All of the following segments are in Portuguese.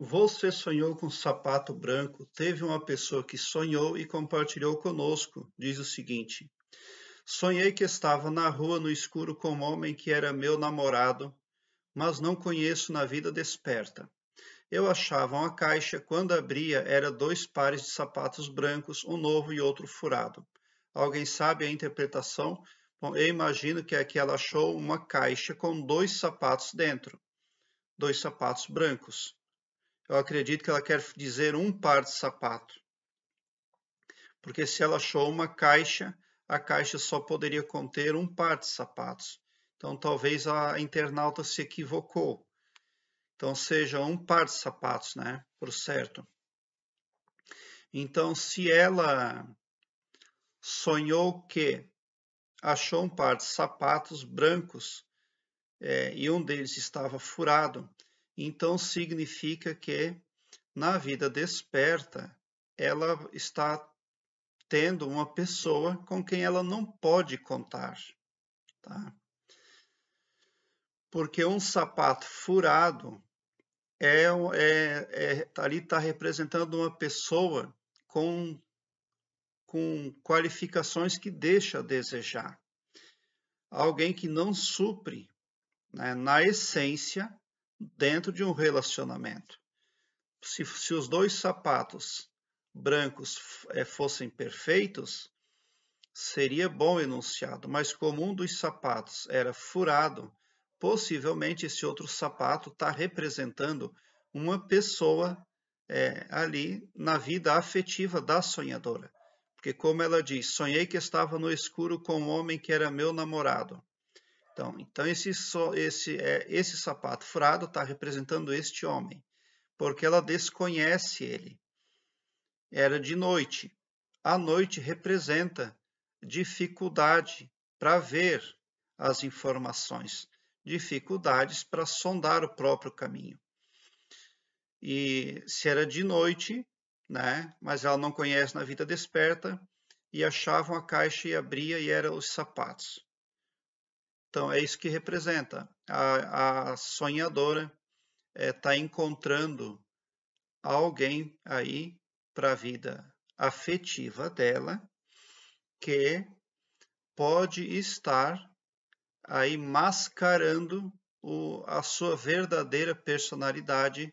Você sonhou com sapato branco. Teve uma pessoa que sonhou e compartilhou conosco. Diz o seguinte: Sonhei que estava na rua no escuro com um homem que era meu namorado, mas não conheço na vida desperta. Eu achava uma caixa, quando abria, era dois pares de sapatos brancos, um novo e outro furado. Alguém sabe a interpretação? Bom, eu imagino que aqui é ela achou uma caixa com dois sapatos dentro, dois sapatos brancos eu acredito que ela quer dizer um par de sapato. Porque se ela achou uma caixa, a caixa só poderia conter um par de sapatos. Então talvez a internauta se equivocou. Então seja um par de sapatos, né? Por certo. Então se ela sonhou que achou um par de sapatos brancos é, e um deles estava furado, então significa que na vida desperta ela está tendo uma pessoa com quem ela não pode contar, tá? Porque um sapato furado é, é, é tá ali está representando uma pessoa com com qualificações que deixa a desejar, alguém que não supre né, na essência dentro de um relacionamento. Se, se os dois sapatos brancos é, fossem perfeitos, seria bom enunciado, mas como um dos sapatos era furado, possivelmente esse outro sapato está representando uma pessoa é, ali na vida afetiva da sonhadora. Porque, como ela diz, sonhei que estava no escuro com um homem que era meu namorado. Então, então esse, esse, é, esse sapato furado está representando este homem, porque ela desconhece ele. Era de noite. A noite representa dificuldade para ver as informações, dificuldades para sondar o próprio caminho. E se era de noite, né? Mas ela não conhece na vida desperta e achavam a caixa e abria e eram os sapatos. Então, é isso que representa. A, a sonhadora está eh, é, encontrando alguém aí para a vida afetiva dela que pode estar aí mascarando o, a sua verdadeira personalidade,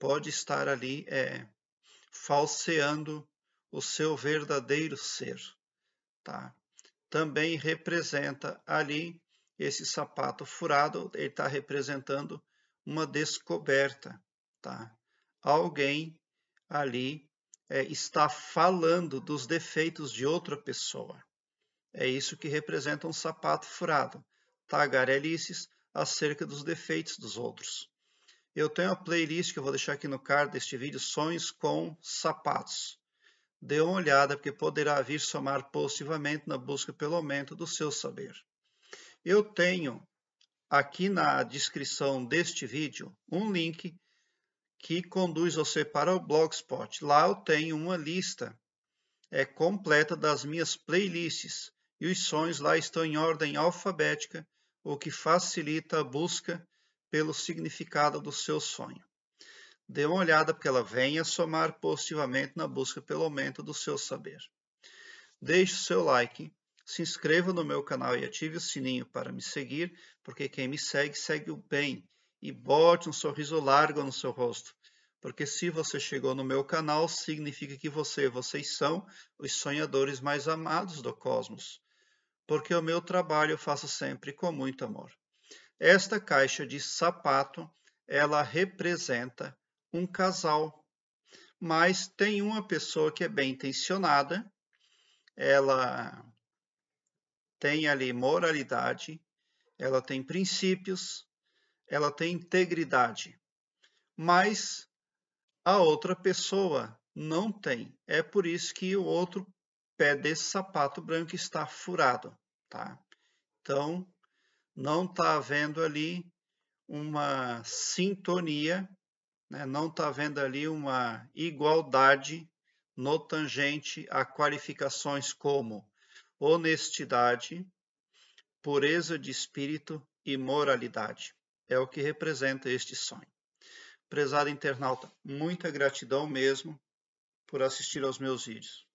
pode estar ali é, falseando o seu verdadeiro ser. Tá? Também representa ali esse sapato furado ele está representando uma descoberta, tá? Alguém ali é, está falando dos defeitos de outra pessoa. É isso que representa um sapato furado. Tagarelices acerca dos defeitos dos outros. Eu tenho uma playlist que eu vou deixar aqui no card deste vídeo, Sonhos com Sapatos. Dê uma olhada, porque poderá vir somar positivamente na busca pelo aumento do seu saber. Eu tenho aqui na descrição deste vídeo um link que conduz você para o Blogspot. Lá eu tenho uma lista é, completa das minhas playlists e os sons lá estão em ordem alfabética, o que facilita a busca pelo significado do seu sonho. Dê uma olhada porque ela vem a somar positivamente na busca pelo aumento do seu saber. Deixe o seu like se inscreva no meu canal e ative o sininho para me seguir, porque quem me segue, segue o bem. E bote um sorriso largo no seu rosto, porque se você chegou no meu canal, significa que você, vocês são os sonhadores mais amados do cosmos. Porque o meu trabalho eu faço sempre com muito amor. Esta caixa de sapato, ela representa um casal, mas tem uma pessoa que é bem intencionada, ela tem ali moralidade, ela tem princípios, ela tem integridade. Mas a outra pessoa não tem. É por isso que o outro pé desse sapato branco está furado, tá? Então, não está havendo ali uma sintonia, né? não está havendo ali uma igualdade no tangente a qualificações como honestidade, pureza de espírito e moralidade. É o que representa este sonho. Prezado internauta, muita gratidão mesmo por assistir aos meus vídeos.